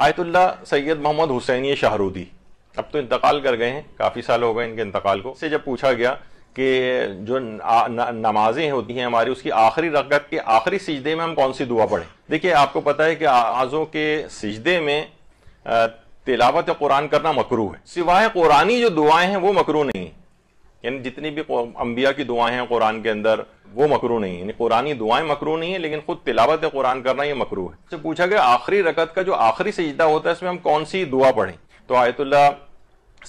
ayatollah Sayyid Mohammad ये शाहरुदी अब तो इंतकाल कर गए हैं काफ़ी साल हो गए इनके इंतकाल को से जब पूछा गया कि जो नमाजें होती हैं हमारी उसकी आखिरी रकत के आखिरी सजदे में हम कौन सी दुआ पढ़ें देखिए आपको पता है कि आज़ों के सजदे में तिलावत कुरान करना मकरू है सिवाय कुरानी जो दुआएं हैं वो मकरू नहीं है यानी जितनी भी अंबिया की दुआएं हैं कुरान के अंदर वो मकरू नहीं है कुरानी दुआएं मकरू नहीं है लेकिन खुद तिलावत कुरान करना ये मकरू है जब अच्छा, पूछा गया आखिरी रकत का जो आखिरी सजदा होता है इसमें हम कौन सी दुआ पढ़ें तो Ayatollah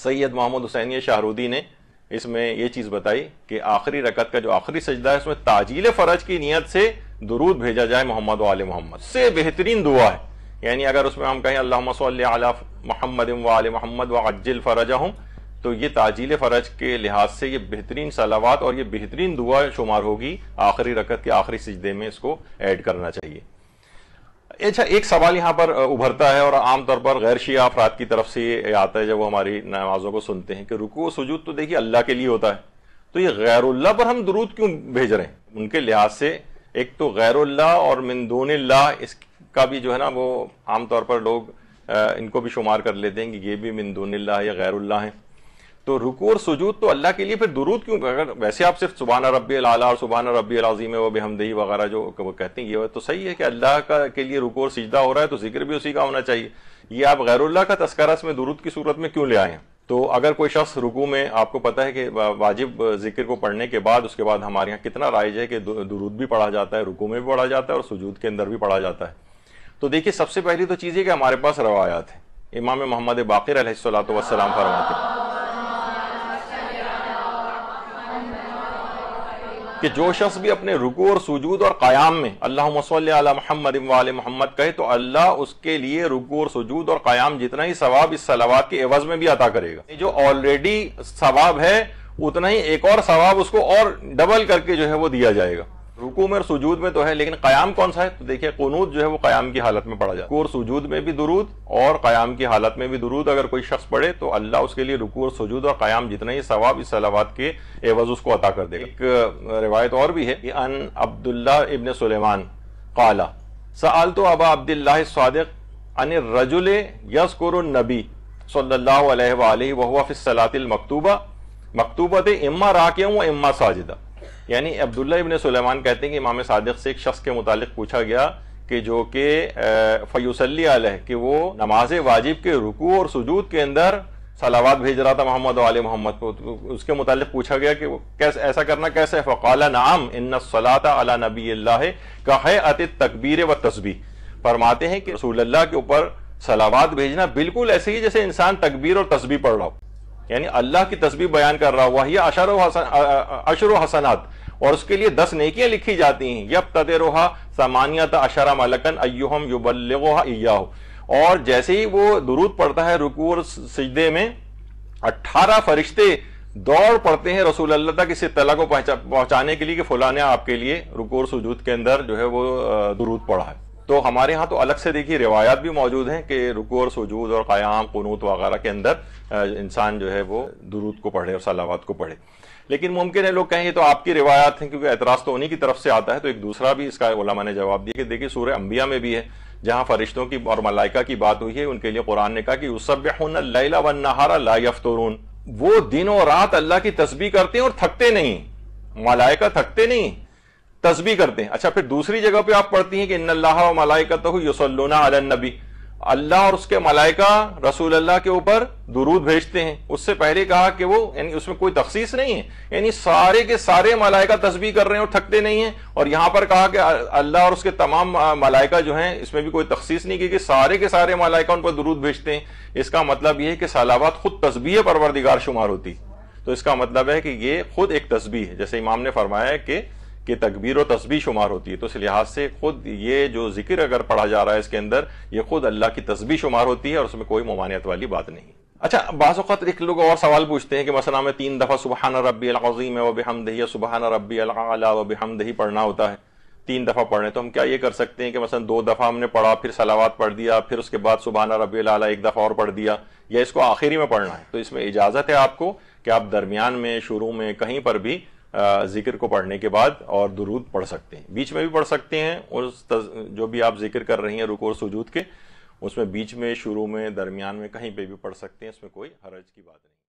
Sayyid Mohammad Hussein Shahroudi ने इसमें यह चीज़ बताई कि आखिरी रकत का जो आखिरी सजदा है उसमें ताजील फ़र्ज की नीयत से दुरूद भेजा जाए मोहम्मद वाल मोहम्मद से बेहतरीन दुआ है यानी अगर उसमें हम कहें अल्लाह मसल महमद वाल महमद व अज्जिल फ़रजा हूँ तो ये ताजील फ़रज के लिहाज से ये बेहतरीन सलावात और ये बेहतरीन दुआ शुमार होगी आखिरी रकत के आखिरी सजदे में इसको ऐड करना चाहिए अच्छा एक सवाल यहाँ पर उभरता है और आमतौर पर गैर शिया अफराद की तरफ से ये आता है जब वो हमारी नमाजों को सुनते हैं कि रुको सजूद तो देखिए अल्लाह के लिए होता है तो ये गैरुल्ला पर हम दरूद क्यों भेज रहे हैं उनके लिहाज से एक तो गैरुल्ला और मिंदोनल्ला इसका भी जो है ना वो आमतौर पर लोग इनको भी शुमार कर लेते हैं कि ये भी मिंदोनल्ला या गैरुल्ला है तो रुकू और सुजूद तो अल्लाह के लिए फिर दुरूद क्यों अगर वैसे आप सिर्फ सुबह रबी अला और सुबह रबी अलाजीम है वह हमदही वगैरह जो कहते हैं ये तो सही है कि अल्लाह का के लिए रुकू और सीजदा हो रहा है तो जिक्र भी उसी का होना चाहिए ये आप गैरुल्ला का तस्करा इसमें दुरूद की सूरत में क्यों ले आए हैं तो अगर कोई शख्स रुकू में आपको पता है कि वाजिब जिक्र को पढ़ने के बाद उसके बाद हमारे यहाँ कितना राइज है कि दुरूद भी पढ़ा जाता है रुकू में भी पढ़ा जाता है और सुजूद के अंदर भी पढ़ा जाता है तो देखिए सबसे पहली तो चीज़ है कि हमारे पास रवायात है इमाम मोहम्मद बाकर सलाम फरमाते हैं कि जो शख्स भी अपने रुकू और सुजूद और क़याम में अल्लाह महमद महमद कहे तो अल्लाह उसके लिए रुकू और सूजूद और क़याम जितना ही सवाब इस सलाबाद के एवज में भी अदा करेगा जो ऑलरेडी सवाब है उतना ही एक और सवाब उसको और डबल करके जो है वो दिया जाएगा रुकू में और सुजूद में तो है लेकिन कयाम कौन सा है तो देखिए कनूत जो है वो कयाम की हालत में पढ़ा जाए और सुजूद में भी दुरूद और कयाम की हालत में भी दुरूद अगर कोई शख्स पढ़े तो अल्लाह उसके लिए रुकू और सुजूद और कयाम जितना ही सवाब इस सलावाद के एवज उसको अता कर देगा एक रिवायत और भी है कि अन अब्दुल्ला इबन सुलेमान काला सआल तो अबा अब्दुल्ला सादिक अन रजुल यसकुर नबी सल्ला वहुआ फिसलातिल मकतूबा मकतूबत इम्मा राकिया व इम्मा साजिदा यानी अब्दुल्ला इबन सुलेमान कहते हैं कि इमाम सादिक से एक शख्स के मुतालिक पूछा गया कि जो कि फ़यूसली है कि वो नमाज वाजिब के रुकू और सजूद के अंदर सलावाद भेज रहा था मोहम्मद वाल मोहम्मद को तो उसके मुतालिक पूछा गया कि वो कैसे ऐसा करना कैसे फ़काल नाम इन सलाता अला नबी अल्लाह का है अत तकबीर व तस्बी फरमाते हैं कि रसूल अल्लाह के ऊपर सलावाद भेजना बिल्कुल ऐसे ही जैसे इंसान तकबीर और तस्बी पढ़ रहा हो यानी अल्लाह की तस्वीर बयान कर रहा हुआ यह अशर अशर हसनात और उसके लिए दस नेकियां लिखी जाती हैं यब रोहा सामान्यत अशरा मलकन अयुहम युबल्लोहा और जैसे ही वो दुरूद पड़ता है रुकू और सजदे में अट्ठारह फरिश्ते दौड़ पड़ते हैं रसूल अल्लाह तक इस तला को पहुंचाने के लिए कि फुलाने आपके लिए रुकू और सुजूद के अंदर जो है वो दुरूद पड़ा है तो हमारे यहाँ तो अलग से देखिए रिवायात भी मौजूद हैं कि रुको और सजूद और क़याम कनूत वगैरह के अंदर इंसान जो है वो दुरूद को पढ़े और सलावात को पढ़े लेकिन मुमकिन है लोग कहें तो आपकी रिवायात हैं क्योंकि एतराज़ तो उन्हीं की तरफ से आता है तो एक दूसरा भी इसका ओलामा ने जवाब दिया कि देखिए सूर्य अम्बिया में भी है जहाँ फरिश्तों की और मलाइका की बात हुई है उनके लिए कुरान ने कहा कि उसब लैला वन नहारा ला वो दिन और रात अल्लाह की तस्बी करते हैं और थकते नहीं मलाइका थकते नहीं तस्बी करते हैं अच्छा फिर दूसरी जगह पे आप पढ़ती हैं कि मलाइका तो युसल्लुना अल नबी अल्लाह और उसके मलाइका रसूल अल्लाह के ऊपर दुरूद भेजते हैं उससे पहले कहा कि वो यानी उसमें कोई तखसीस नहीं है यानी सारे के सारे मलाइका तस्बी कर रहे हैं और थकते नहीं हैं और यहां पर कहा कि अल्लाह और उसके तमाम मलाइका जो हैं इसमें भी कोई तखसीस नहीं की कि सारे के सारे मलाइका उन पर दुरूद भेजते हैं इसका मतलब यह है कि सलाबात खुद तस्बी परवरदिगार शुमार होती तो इसका मतलब है कि ये खुद एक तस्बी है जैसे इमाम ने फरमाया कि कि तकबीर और तस्बी शुमार होती है तो इस लिहाज से खुद ये जो जिक्र अगर पढ़ा जा रहा है इसके अंदर ये खुद अल्लाह की तस्बी शुमार होती है और उसमें कोई ममानियत वाली बात नहीं अच्छा बाज़त एक लोग और सवाल पूछते हैं कि मसला में तीन दफ़ा सुबहान रबी अलाजीम है वबहमदही सुबहान रबी अला वबहमदही पढ़ना होता है तीन दफ़ा पढ़ने तो हम क्या ये कर सकते हैं कि मसलन दो दफ़ा हमने पढ़ा फिर सलावात पढ़ दिया फिर उसके बाद सुबहाना रबी अला एक दफ़ा और पढ़ दिया या इसको आखिरी में पढ़ना है तो इसमें इजाज़त है आपको कि आप दरमियान में शुरू में कहीं पर भी जिक्र को पढ़ने के बाद और दुरूद पढ़ सकते हैं बीच में भी पढ़ सकते हैं और जो भी आप जिक्र कर रही हैं रुको और सुजूद के उसमें बीच में शुरू में दरमियान में कहीं पे भी पढ़ सकते हैं इसमें कोई हरज की बात नहीं